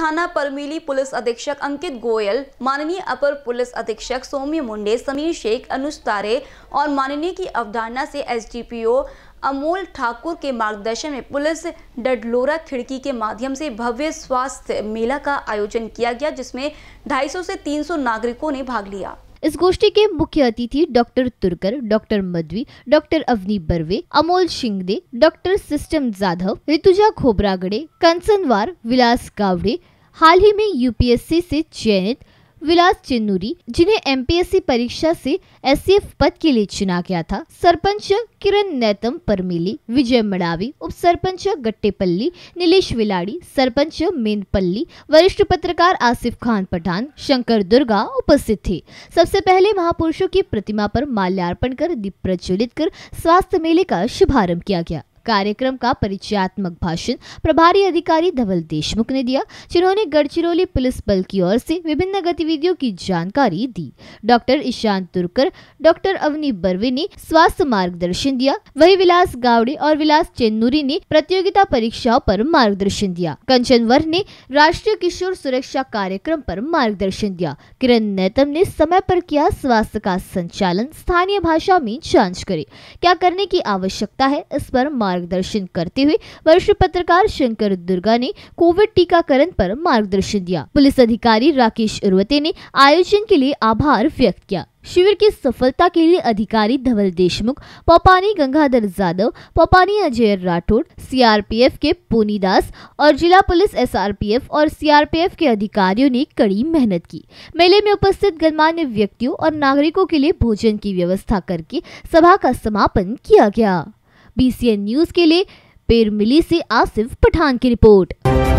थाना परमीली पुलिस अधीक्षक अंकित गोयल माननीय अपर पुलिस अधीक्षक सौम्य मुंडे समीर शेख अनुज तारे और माननीय की अवधारणा से एसडीपीओ अमोल ठाकुर के मार्गदर्शन में पुलिस डडलोरा खिड़की के माध्यम से भव्य स्वास्थ्य मेला का आयोजन किया गया जिसमें 250 से 300 नागरिकों ने भाग लिया इस गोष्ठी के मुख्य अतिथि doctor Turkar doctor Madhavi doctor Avani Barve Amol Shingade doctor सिस्टम जाधव ऋतुजा खोबरागड़े कंसनवार विलास कावड़े हाल ही में यूपीएससी से चयनित विलास चेन्नूरी जिन्हें एमपीएससी परीक्षा से एस पद के लिए चुना गया था सरपंच किरण नैतम परमेली विजय मड़ावी उप सरपंच गट्टेपल्ली नीलेश विलाड़ी सरपंच मेनपल्ली वरिष्ठ पत्रकार आसिफ खान पठान शंकर दुर्गा उपस्थित थे सबसे पहले महापुरुषों की प्रतिमा पर माल्यार्पण कर दीप प्रज्वलित कर स्वास्थ्य मेले का शुभारम्भ किया गया कार्यक्रम का परिचयात्मक भाषण प्रभारी अधिकारी धवल देशमुख ने दिया जिन्होंने गढ़चिरौली पुलिस बल की ओर से विभिन्न गतिविधियों की जानकारी दी डॉक्टर ईशांत तुरकर डॉक्टर अवनी बर्वे ने स्वास्थ्य मार्गदर्शन दिया वही विलास गावड़े और विलास चेन्नूरी ने प्रतियोगिता परीक्षाओं पर मार्गदर्शन दिया कंचन वर ने राष्ट्रीय किशोर सुरक्षा कार्यक्रम पर मार्गदर्शन दिया किरण नैतम ने समय पर किया स्वास्थ्य का संचालन स्थानीय भाषा में जांच करे क्या करने की आवश्यकता है इस पर मार्ग मार्गदर्शन करते हुए वरिष्ठ पत्रकार शंकर दुर्गा ने कोविड टीकाकरण पर मार्गदर्शन दिया पुलिस अधिकारी राकेश उर्वते ने आयोजन के लिए आभार व्यक्त किया शिविर की सफलता के लिए अधिकारी धवल देशमुख पोपानी गंगाधर जादव पोपानी अजय राठौड़ सीआरपीएफ के पोनी दास और जिला पुलिस एसआरपीएफ और सीआरपीएफ के अधिकारियों ने कड़ी मेहनत की मेले में उपस्थित गणमान्य व्यक्तियों और नागरिकों के लिए भोजन की व्यवस्था करके सभा का समापन किया गया बीसीएन न्यूज के लिए पेरमिली से आसिफ पठान की रिपोर्ट